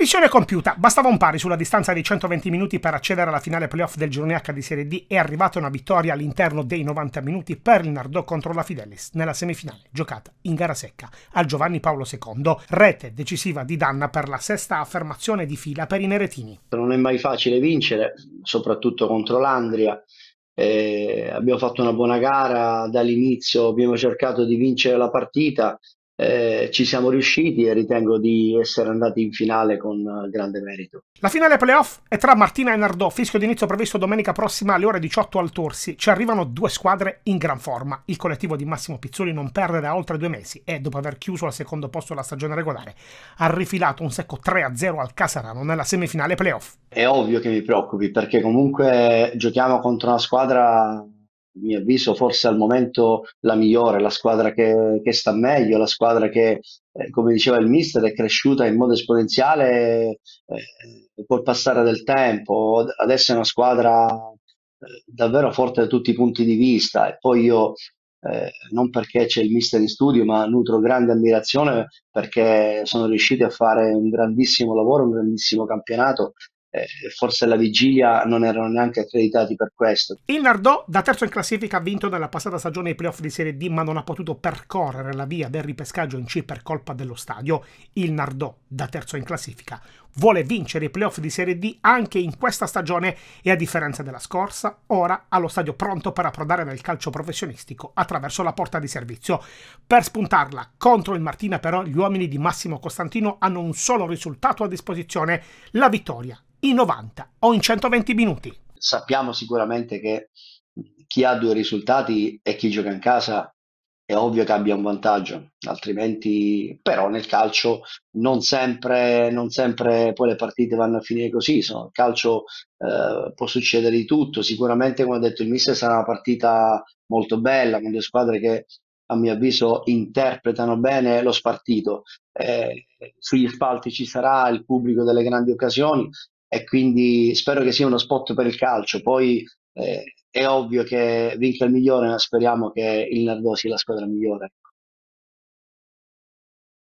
Missione compiuta, bastava un pari sulla distanza dei 120 minuti per accedere alla finale playoff del girone H di Serie D e è arrivata una vittoria all'interno dei 90 minuti per il Nardò contro la Fidelis nella semifinale, giocata in gara secca al Giovanni Paolo II, rete decisiva di Danna per la sesta affermazione di fila per i Neretini. Non è mai facile vincere, soprattutto contro l'Andria, eh, abbiamo fatto una buona gara dall'inizio, abbiamo cercato di vincere la partita, eh, ci siamo riusciti e ritengo di essere andati in finale con eh, grande merito. La finale playoff è tra Martina e Nardò, fischio d'inizio previsto domenica prossima alle ore 18 al Torsi. Ci arrivano due squadre in gran forma. Il collettivo di Massimo Pizzoli non perde da oltre due mesi e, dopo aver chiuso al secondo posto la stagione regolare, ha rifilato un secco 3-0 al Casarano nella semifinale playoff. È ovvio che mi preoccupi perché comunque giochiamo contro una squadra mio avviso forse al momento la migliore, la squadra che, che sta meglio, la squadra che, eh, come diceva il mister, è cresciuta in modo esponenziale eh, col passare del tempo. Adesso è una squadra eh, davvero forte da tutti i punti di vista e poi io eh, non perché c'è il mister in studio, ma nutro grande ammirazione perché sono riusciti a fare un grandissimo lavoro, un grandissimo campionato eh, forse alla vigilia non erano neanche accreditati per questo. Il Nardò, da terzo in classifica, ha vinto nella passata stagione i playoff di Serie D, ma non ha potuto percorrere la via del ripescaggio in C per colpa dello stadio. Il Nardò, da terzo in classifica, vuole vincere i playoff di Serie D anche in questa stagione e a differenza della scorsa, ora ha lo stadio pronto per approdare nel calcio professionistico attraverso la porta di servizio. Per spuntarla contro il Martina però gli uomini di Massimo Costantino hanno un solo risultato a disposizione, la vittoria in 90 o in 120 minuti. Sappiamo sicuramente che chi ha due risultati e chi gioca in casa è ovvio che abbia un vantaggio, altrimenti però nel calcio non sempre, non sempre poi le partite vanno a finire così, sono, il calcio eh, può succedere di tutto, sicuramente come ha detto il mister sarà una partita molto bella con due squadre che a mio avviso interpretano bene lo spartito, eh, sugli spalti ci sarà il pubblico delle grandi occasioni, e quindi spero che sia uno spot per il calcio. Poi eh, è ovvio che vinca il migliore, ma speriamo che il Nardò sia la squadra migliore. Ecco.